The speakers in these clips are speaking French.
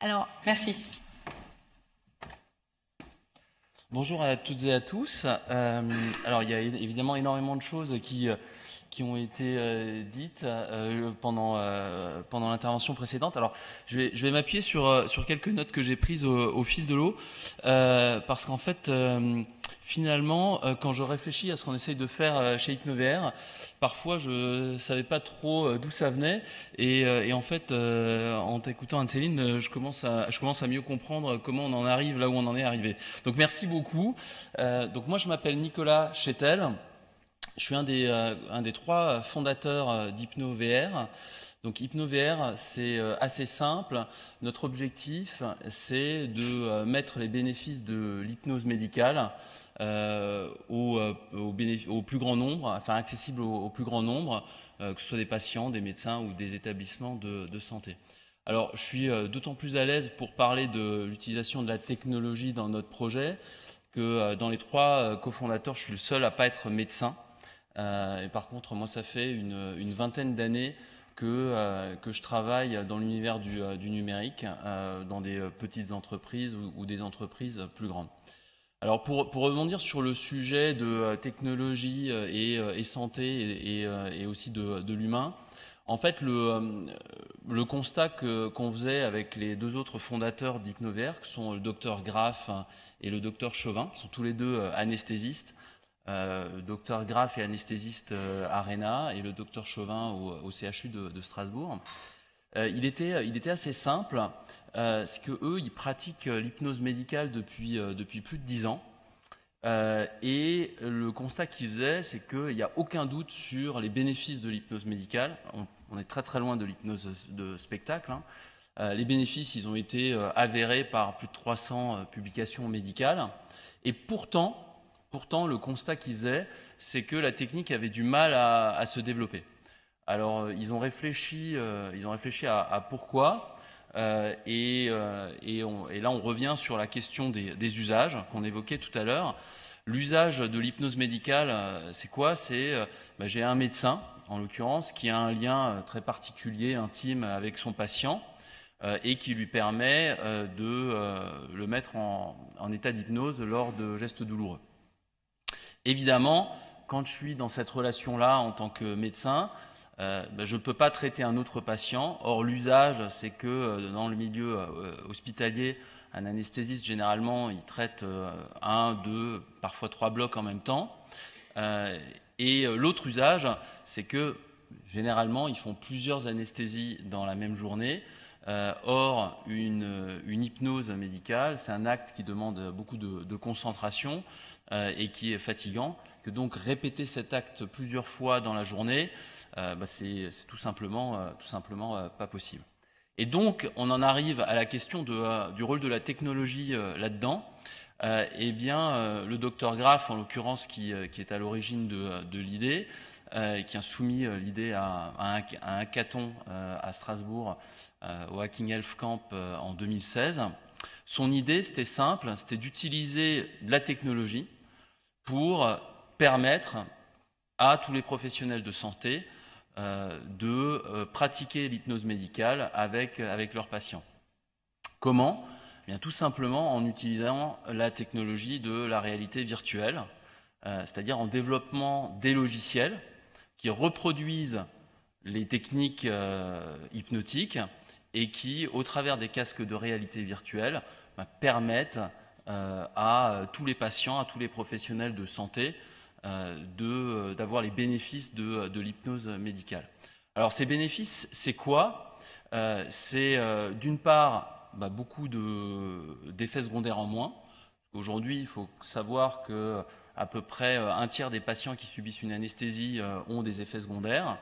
Alors. Merci. Bonjour à toutes et à tous. Euh, alors, il y a évidemment énormément de choses qui, euh, qui ont été euh, dites pendant, pendant l'intervention précédente. Alors, je vais, m'appuyer sur, sur quelques notes que j'ai prises au fil de l'eau, parce qu'en fait, finalement, euh, quand je réfléchis à ce qu'on essaye de faire euh, chez HypnoVR, parfois je ne savais pas trop euh, d'où ça venait. Et, en fait, en t'écoutant Anne-Céline, je commence, à, je commence à mieux comprendre comment on en arrive là où on en est arrivé. Donc merci beaucoup. donc moi, je m'appelle Nicolas Chetel. Je suis un des, un des trois fondateurs d'HypnoVR. Donc HypnoVR, c'est euh, assez simple. Notre objectif, c'est de euh, mettre les bénéfices de l'hypnose médicale euh, au, plus grand nombre, enfin accessible au, plus grand nombre, que ce soit des patients, des médecins ou des établissements de, santé. Alors, je suis d'autant plus à l'aise pour parler de l'utilisation de la technologie dans notre projet que dans les trois cofondateurs, je suis le seul à ne pas être médecin. et par contre, moi, ça fait une vingtaine d'années euh, que, je travaille dans l'univers du, euh, numérique, euh, dans des petites entreprises ou, des entreprises plus grandes. Alors pour, pour, rebondir sur le sujet de technologie et, santé et, aussi de, l'humain, en fait, le, le constat qu'on faisait avec les deux autres fondateurs d'Icnover, qui sont le docteur Graff et le docteur Chauvin, qui sont tous les deux anesthésistes, euh, docteur Graff et anesthésiste euh, Arena à Réna et le docteur Chauvin au, CHU de, Strasbourg. Euh, il, était, il était assez simple, c'est que eux, ils pratiquent l'hypnose médicale depuis, depuis plus de dix ans. et le constat qu'ils faisaient, c'est qu'il n'y a aucun doute sur les bénéfices de l'hypnose médicale. On, est très très loin de l'hypnose de spectacle. Hein. les bénéfices, ils ont été avérés par plus de 300 publications médicales. Et pourtant, Pourtant, le constat qu'ils faisaient, c'est que la technique avait du mal à, se développer. Alors, euh, ils ont réfléchi, euh, ils ont réfléchi à, pourquoi, euh, et, là, on revient sur la question des, usages qu'on évoquait tout à l'heure. L'usage de l'hypnose médicale, c'est quoi C'est bah, j'ai un médecin, en l'occurrence, qui a un lien très particulier, intime avec son patient, et qui lui permet de le mettre en état d'hypnose lors de gestes douloureux. Évidemment, quand je suis dans cette relation-là en tant que médecin, euh, ben, je ne peux pas traiter un autre patient. Or, l'usage, c'est que euh, dans le milieu euh, hospitalier, un anesthésiste, généralement, il traite un, deux, parfois trois blocs en même temps. et l'autre usage, c'est que, généralement, ils font plusieurs anesthésies dans la même journée. Euh, or, une, hypnose médicale, c'est un acte qui demande beaucoup de, concentration euh, et qui est fatigant. Que donc répéter cet acte plusieurs fois dans la journée, euh, bah, c'est tout simplement, tout simplement pas possible. Et donc, on en arrive à la question de, du rôle de la technologie là-dedans. eh bien, le docteur Graff, en l'occurrence, qui, qui, est à l'origine de, de l'idée, qui a soumis l'idée à, un, à à Strasbourg euh, au Hacking Health Camp euh, en 2016. Son idée, c'était simple, c'était d'utiliser la technologie pour permettre à tous les professionnels de santé euh, de pratiquer l'hypnose médicale avec, avec leurs patients. Comment eh bien, Tout simplement en utilisant la technologie de la réalité virtuelle, c'est-à-dire en développement des logiciels qui reproduisent les techniques hypnotiques et qui, au travers des casques de réalité virtuelle, bah, permettent euh, à euh, tous les patients, à tous les professionnels de santé, euh, d'avoir les bénéfices de, l'hypnose médicale. Alors ces bénéfices, c'est quoi C'est d'une part bah, beaucoup d'effets secondaires en moins. Aujourd'hui, il faut savoir que à peu près euh, un tiers des patients qui subissent une anesthésie euh, ont des effets secondaires.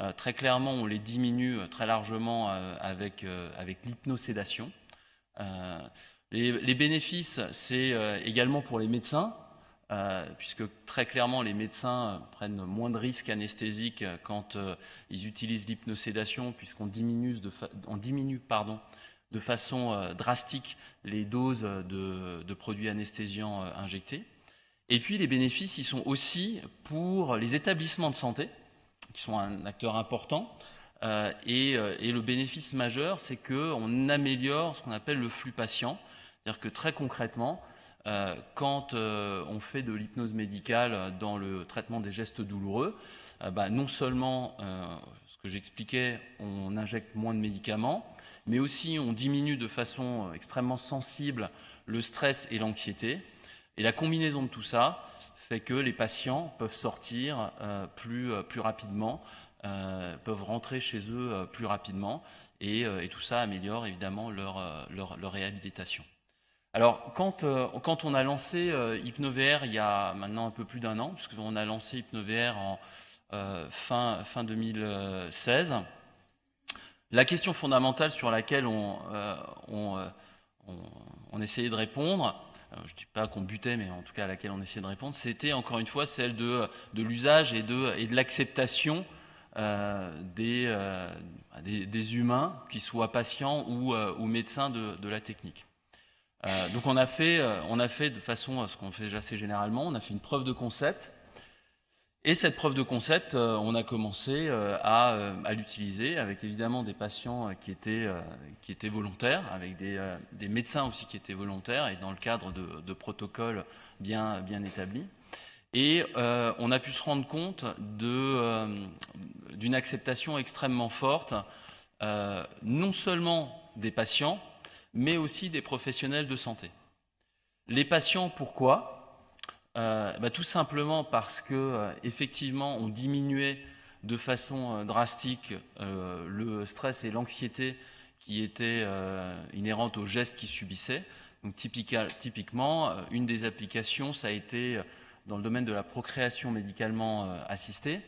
Euh, très clairement, on les diminue très largement avec, l'hypnosédation. Les, bénéfices, c'est également pour les médecins, puisque très clairement les médecins prennent moins de risques anesthésiques quand ils utilisent l'hypnosédation, puisqu'on diminue de, pardon, de façon drastique les doses de, de produits anesthésiants injectés. Et puis les bénéfices, ils sont aussi pour les établissements de santé, qui sont un acteur important. Euh, euh, et, le bénéfice majeur, c'est qu'on améliore ce qu'on appelle le flux patient. C'est-à-dire que très concrètement, euh, quand on fait de l'hypnose médicale dans le traitement des gestes douloureux, bah, non seulement, ce que j'expliquais, on injecte moins de médicaments, mais aussi on diminue de façon extrêmement sensible le stress et l'anxiété. Et la combinaison de tout ça fait que les patients peuvent sortir euh, plus, euh, plus rapidement, euh, peuvent rentrer chez eux plus rapidement, et, tout ça améliore évidemment leur, réhabilitation. Alors, quand, on a lancé HypnoVR il y a maintenant un peu plus d'un an, puisqu'on a lancé HypnoVR en fin, fin 2016, la question fondamentale sur laquelle on essayait de répondre, euh, je ne dis pas qu'on butait, mais en tout cas à laquelle on essayait de répondre, c'était encore une fois celle de, euh, l'usage et de, l'acceptation euh, des, humains, qu'ils soient patients ou, médecins de, la technique. donc on a fait, on a fait de façon ce qu'on fait assez généralement, on a fait une preuve de concept et cette preuve de concept, euh, on a commencé euh, euh, à, l'utiliser avec évidemment des patients qui étaient, qui étaient volontaires, avec des, médecins aussi qui étaient volontaires et dans le cadre de, protocoles bien, bien établis. Et on a pu se rendre compte d'une acceptation extrêmement forte, non seulement des patients, mais aussi des professionnels de santé. Les patients, pourquoi euh, bah, tout simplement parce que euh, effectivement, on diminuait de façon euh, drastique le stress et l'anxiété qui étaient inhérentes aux gestes qu'ils subissaient. Donc typiquement, une des applications, ça a été dans le domaine de la procréation médicalement assistée.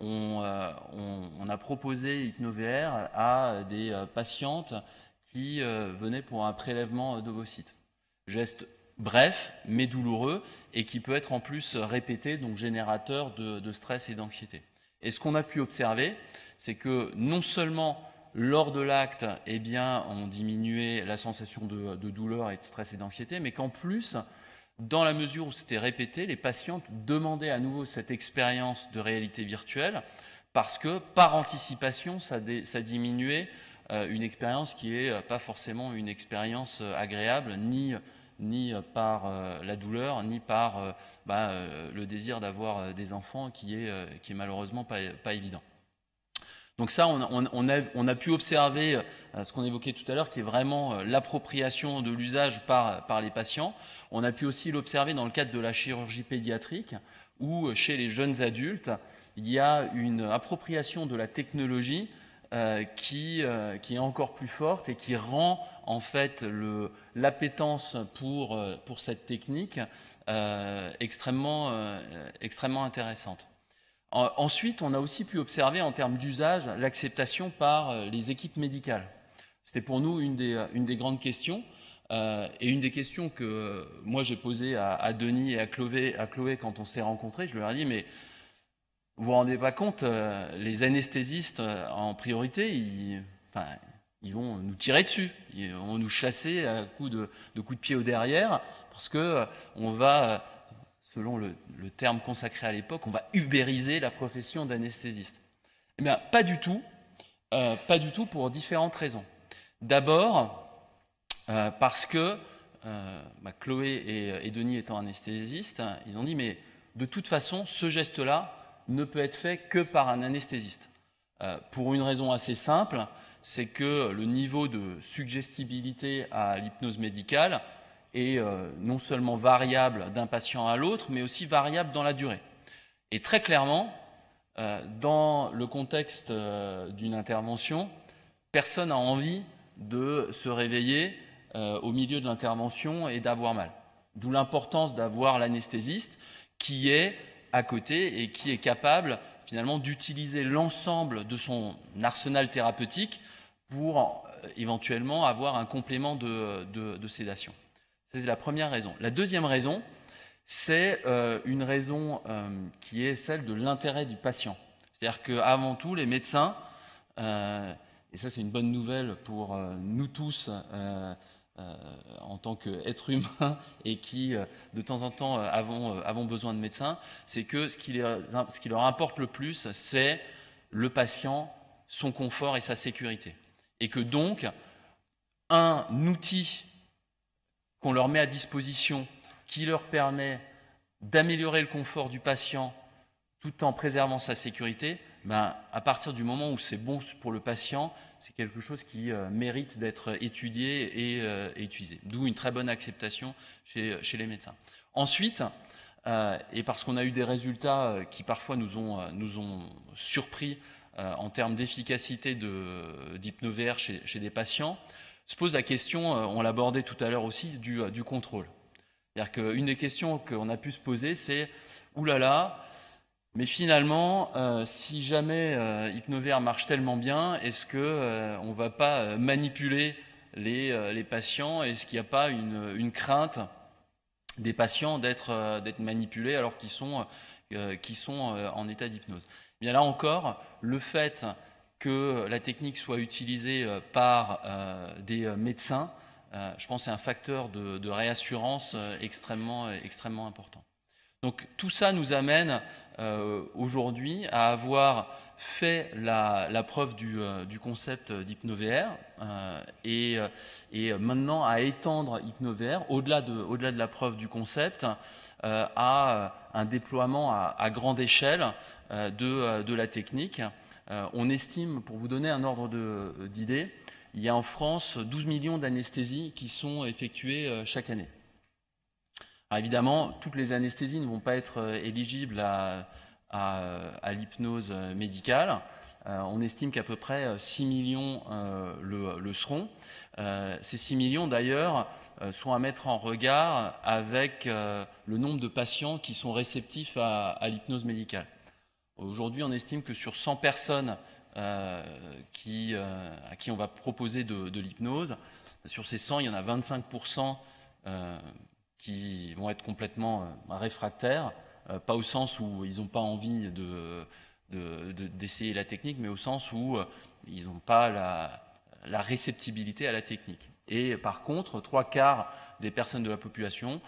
On, a proposé HypnoVR à des patientes qui venaient pour un prélèvement d'ovocytes. Geste bref mais douloureux et qui peut être en plus répété, donc générateur de, stress et d'anxiété. Et ce qu'on a pu observer, c'est que non seulement lors de l'acte, eh bien, on diminuait la sensation de, douleur et de stress et d'anxiété, mais qu'en plus, dans la mesure où c'était répété, les patientes demandaient à nouveau cette expérience de réalité virtuelle parce que par anticipation, ça, ça diminuait euh, une expérience qui n'est pas forcément une expérience euh, agréable ni ni euh, par euh, la douleur, ni par euh, bah, le désir d'avoir des enfants qui est, malheureusement pas, évident. Donc ça, on, a, pu observer ce qu'on évoquait tout à l'heure, qui est vraiment l'appropriation de l'usage par, par les patients. On a pu aussi l'observer dans le cadre de la chirurgie pédiatrique, où chez les jeunes adultes, il y a une appropriation de la technologie euh, qui, euh, qui, est encore plus forte et qui rend en fait l'appétence pour, euh, pour cette technique extrêmement, extrêmement intéressante. ensuite, on a aussi pu observer en termes d'usage l'acceptation par les équipes médicales. C'était pour nous une des, grandes questions. et une des questions que moi j'ai posées à, Denis et à Chloé, à Chloé quand on s'est rencontrés, je leur ai dit mais vous vous rendez pas compte, euh, les anesthésistes euh, en priorité, ils, vont nous tirer dessus, ils vont nous chasser à coups de, coups de pied au derrière, parce que euh, on va, selon le, terme consacré à l'époque, on va ubériser la profession d'anesthésiste. Eh pas du tout, pas du tout pour différentes raisons. D'abord, parce que bah, Chloé et Denis étant anesthésistes, ils ont dit mais de toute façon, ce geste-là, ne peut être fait que par un anesthésiste. Euh, pour une raison assez simple, c'est que le niveau de suggestibilité à l'hypnose médicale est euh, non seulement variable d'un patient à l'autre, mais aussi variable dans la durée. Et très clairement, euh, dans le contexte d'une intervention, personne n'a envie de se réveiller au milieu de l'intervention et d'avoir mal. D'où l'importance d'avoir l'anesthésiste qui est côté et qui est capable finalement d'utiliser l'ensemble de son arsenal thérapeutique pour euh, éventuellement avoir un complément de, sédation. C'est la première raison. La deuxième raison, c'est euh, une raison euh, qui est celle de l'intérêt du patient. C'est-à-dire qu'avant tout, les médecins, et ça c'est une bonne nouvelle pour nous tous, euh, en tant qu'être humain et qui, euh, de temps en temps, euh, avons, besoin de médecins, c'est que ce qui leur importe le plus, c'est le patient, son confort et sa sécurité. Et que donc, un outil qu'on leur met à disposition qui leur permet d'améliorer le confort du patient tout en préservant sa sécurité, bah, à partir du moment où c'est bon pour le patient, c'est quelque chose qui euh, mérite d'être étudié et, utilisé. Euh, D'où une très bonne acceptation chez, les médecins. Ensuite, euh, et parce qu'on a eu des résultats qui parfois nous ont, nous ont surpris en termes d'efficacité d'hypnovr de, chez, chez, des patients, se pose la question, on l'abordait tout à l'heure aussi, du, contrôle. C'est-à-dire qu'une des questions qu'on a pu se poser, c'est, oulala, là là, mais finalement, euh, si jamais euh, Hypnover marche tellement bien, est-ce qu'on euh, on ne va pas manipuler les, patients Est-ce qu'il n'y a pas une, crainte des patients d'être manipulés alors qu'ils sont, en état d'hypnose eh Bien là encore, le fait que la technique soit utilisée par des médecins, je pense, que c'est un facteur de, de réassurance extrêmement, extrêmement important. Donc tout ça nous amène euh, aujourd'hui à avoir fait la, preuve du, euh, concept d'HypnoVR euh, et, maintenant à étendre HypnoVR au-delà de, la preuve du concept à un déploiement à, grande échelle de, de, la technique. on estime, pour vous donner un ordre d'idée, il y a en France 12 millions d'anesthésies qui sont effectuées chaque année. Bah, évidemment, toutes les anesthésies ne vont pas être euh, éligibles à, l'hypnose euh, médicale. Euh, on estime qu'à peu près 6 millions le, seront. ces 6 millions, d'ailleurs, sont à mettre en regard avec le nombre de patients qui sont réceptifs à, l'hypnose médicale. Aujourd'hui, on estime que sur 100 personnes à qui on va proposer de l'hypnose, sur ces 100, il y en a 25% qui vont être complètement euh, réfractaires, euh, pas au sens où ils n'ont pas envie de, d'essayer la technique, mais au sens où euh, ils n'ont pas la, réceptibilité à la technique. Et par contre, trois quarts des personnes de la population,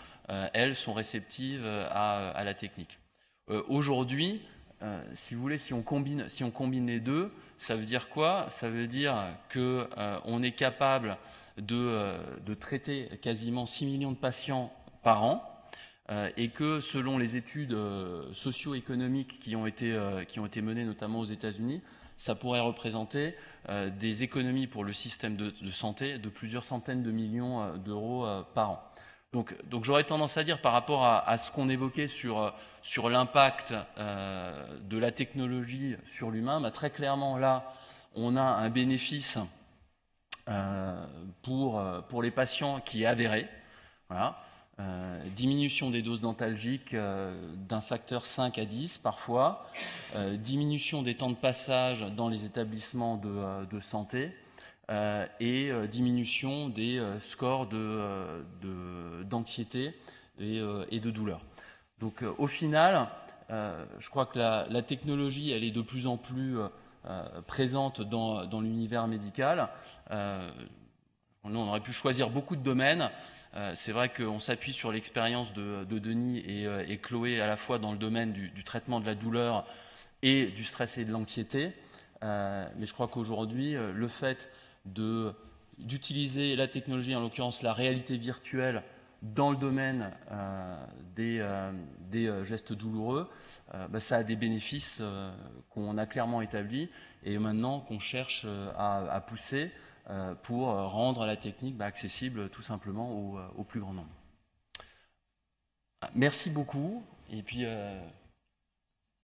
elles, sont réceptives à, la technique. Aujourd'hui, si vous voulez, si on combine, si on combine les deux, ça veut dire quoi Ça veut dire qu'on est capable de, de, traiter quasiment 6 millions de patients par an, euh, et que selon les études euh, socio-économiques qui, ont été, euh, qui ont été menées notamment aux États-Unis, ça pourrait représenter des économies pour le système de, santé de plusieurs centaines de millions d'euros par an. Donc, donc j'aurais tendance à dire par rapport à, ce qu'on évoquait sur, sur l'impact de la technologie sur l'humain, bah, très clairement là, on a un bénéfice pour, pour les patients qui est avéré. Voilà. Euh, diminution des doses dentalgiques euh, d'un facteur 5 à 10 parfois, euh, diminution des temps de passage dans les établissements de, santé et diminution des scores d'anxiété et, de douleur. Donc au final, je crois que la, technologie, elle est de plus en plus présente dans, dans l'univers médical. on aurait pu choisir beaucoup de domaines. Euh, c'est vrai qu'on s'appuie sur l'expérience de, Denis euh, et, Chloé à la fois dans le domaine du, traitement de la douleur et du stress et de l'anxiété. Euh, mais je crois qu'aujourd'hui, le fait d'utiliser la technologie, en l'occurrence la réalité virtuelle, dans le domaine des, gestes douloureux, bah, ça a des bénéfices qu'on a clairement établis et maintenant qu'on cherche à, pousser. Euh, pour euh, rendre la technique bah, accessible tout simplement au, euh, au, plus grand nombre. Ah, merci beaucoup et puis